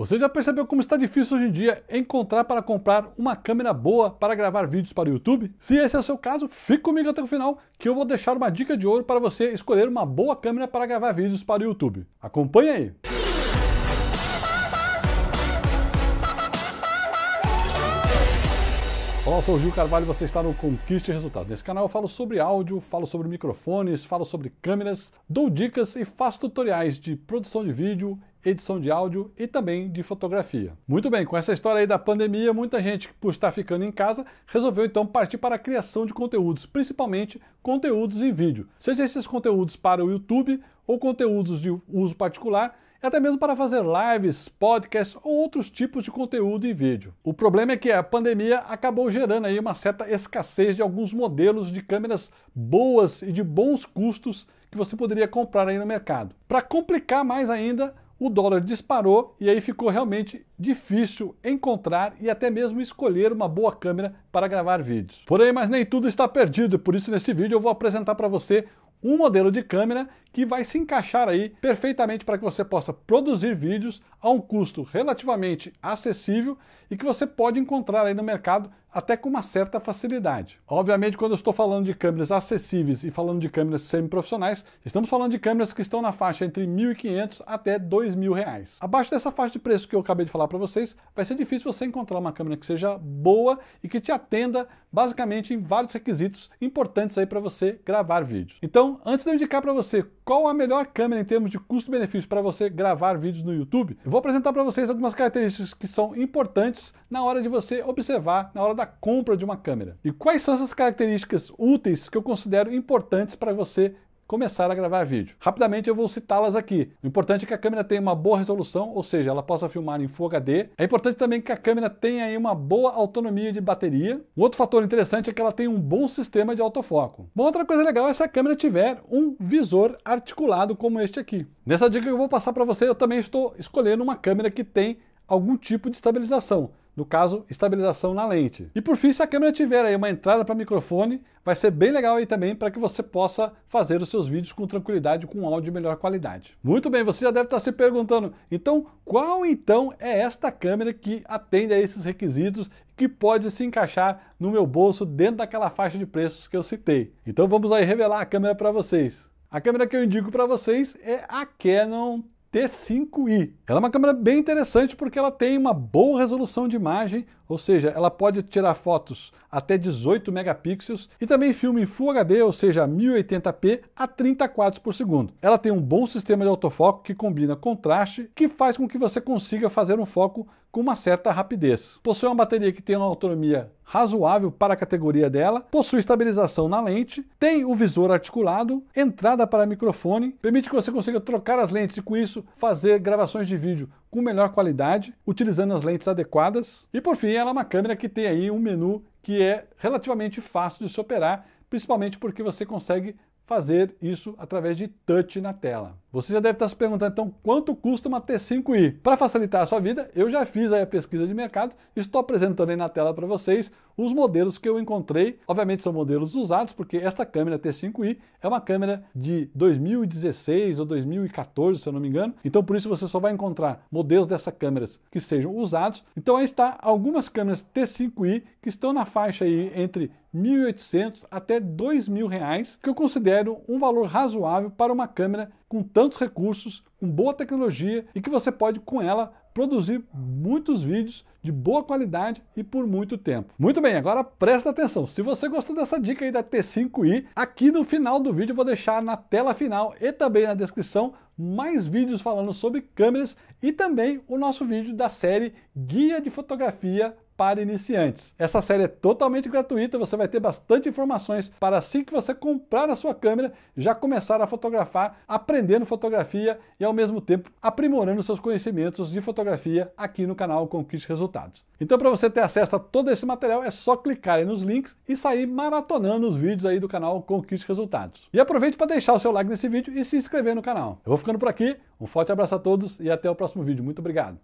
Você já percebeu como está difícil hoje em dia encontrar para comprar uma câmera boa para gravar vídeos para o YouTube? Se esse é o seu caso, fique comigo até o final que eu vou deixar uma dica de ouro para você escolher uma boa câmera para gravar vídeos para o YouTube. Acompanhe aí! Olá, eu sou o Gil Carvalho e você está no Conquiste Resultados. Nesse canal eu falo sobre áudio, falo sobre microfones, falo sobre câmeras, dou dicas e faço tutoriais de produção de vídeo, edição de áudio e também de fotografia. Muito bem, com essa história aí da pandemia, muita gente, por estar ficando em casa, resolveu então partir para a criação de conteúdos, principalmente conteúdos em vídeo. Seja esses conteúdos para o YouTube ou conteúdos de uso particular, até mesmo para fazer lives, podcasts ou outros tipos de conteúdo em vídeo. O problema é que a pandemia acabou gerando aí uma certa escassez de alguns modelos de câmeras boas e de bons custos que você poderia comprar aí no mercado. Para complicar mais ainda, o dólar disparou e aí ficou realmente difícil encontrar e até mesmo escolher uma boa câmera para gravar vídeos. Porém, mas nem tudo está perdido, por isso nesse vídeo eu vou apresentar para você um modelo de câmera que vai se encaixar aí perfeitamente para que você possa produzir vídeos a um custo relativamente acessível e que você pode encontrar aí no mercado até com uma certa facilidade. Obviamente, quando eu estou falando de câmeras acessíveis e falando de câmeras semi-profissionais, estamos falando de câmeras que estão na faixa entre 1.500 até 2.000 reais. Abaixo dessa faixa de preço que eu acabei de falar para vocês, vai ser difícil você encontrar uma câmera que seja boa e que te atenda basicamente em vários requisitos importantes aí para você gravar vídeos. Então, antes de eu indicar para você qual a melhor câmera em termos de custo-benefício para você gravar vídeos no YouTube? Eu vou apresentar para vocês algumas características que são importantes na hora de você observar, na hora da compra de uma câmera. E quais são essas características úteis que eu considero importantes para você começar a gravar vídeo. Rapidamente eu vou citá-las aqui. O importante é que a câmera tenha uma boa resolução, ou seja, ela possa filmar em Full HD. É importante também que a câmera tenha aí uma boa autonomia de bateria. Um outro fator interessante é que ela tenha um bom sistema de autofoco. Uma outra coisa legal é se a câmera tiver um visor articulado como este aqui. Nessa dica que eu vou passar para você, eu também estou escolhendo uma câmera que tem algum tipo de estabilização no caso, estabilização na lente. E por fim, se a câmera tiver aí uma entrada para microfone, vai ser bem legal aí também para que você possa fazer os seus vídeos com tranquilidade, com áudio de melhor qualidade. Muito bem, você já deve estar se perguntando, então qual então é esta câmera que atende a esses requisitos que pode se encaixar no meu bolso dentro daquela faixa de preços que eu citei? Então vamos aí revelar a câmera para vocês. A câmera que eu indico para vocês é a Canon T5i. Ela é uma câmera bem interessante porque ela tem uma boa resolução de imagem, ou seja, ela pode tirar fotos até 18 megapixels e também filma em Full HD, ou seja, 1080p a 30 quadros por segundo. Ela tem um bom sistema de autofoco que combina contraste, que faz com que você consiga fazer um foco com uma certa rapidez. Possui uma bateria que tem uma autonomia razoável para a categoria dela, possui estabilização na lente, tem o visor articulado, entrada para microfone, permite que você consiga trocar as lentes e com isso fazer gravações de vídeo com melhor qualidade, utilizando as lentes adequadas. E por fim, ela é uma câmera que tem aí um menu que é relativamente fácil de se operar, principalmente porque você consegue fazer isso através de touch na tela. Você já deve estar se perguntando então quanto custa uma T5i. Para facilitar a sua vida, eu já fiz a pesquisa de mercado, estou apresentando aí na tela para vocês os modelos que eu encontrei, obviamente, são modelos usados, porque esta câmera T5i é uma câmera de 2016 ou 2014, se eu não me engano. Então, por isso, você só vai encontrar modelos dessas câmeras que sejam usados. Então, aí está algumas câmeras T5i que estão na faixa aí entre 1.800 até 2.000 reais, que eu considero um valor razoável para uma câmera com tantos recursos, com boa tecnologia e que você pode com ela produzir muitos vídeos de boa qualidade e por muito tempo. Muito bem, agora presta atenção. Se você gostou dessa dica aí da T5i, aqui no final do vídeo eu vou deixar na tela final e também na descrição mais vídeos falando sobre câmeras e também o nosso vídeo da série Guia de Fotografia para iniciantes. Essa série é totalmente gratuita, você vai ter bastante informações para assim que você comprar a sua câmera, já começar a fotografar, aprendendo fotografia e ao mesmo tempo aprimorando seus conhecimentos de fotografia aqui no canal Conquiste Resultados. Então para você ter acesso a todo esse material é só clicar aí nos links e sair maratonando os vídeos aí do canal Conquiste Resultados. E aproveite para deixar o seu like nesse vídeo e se inscrever no canal. Eu vou ficando por aqui, um forte abraço a todos e até o próximo vídeo. Muito obrigado!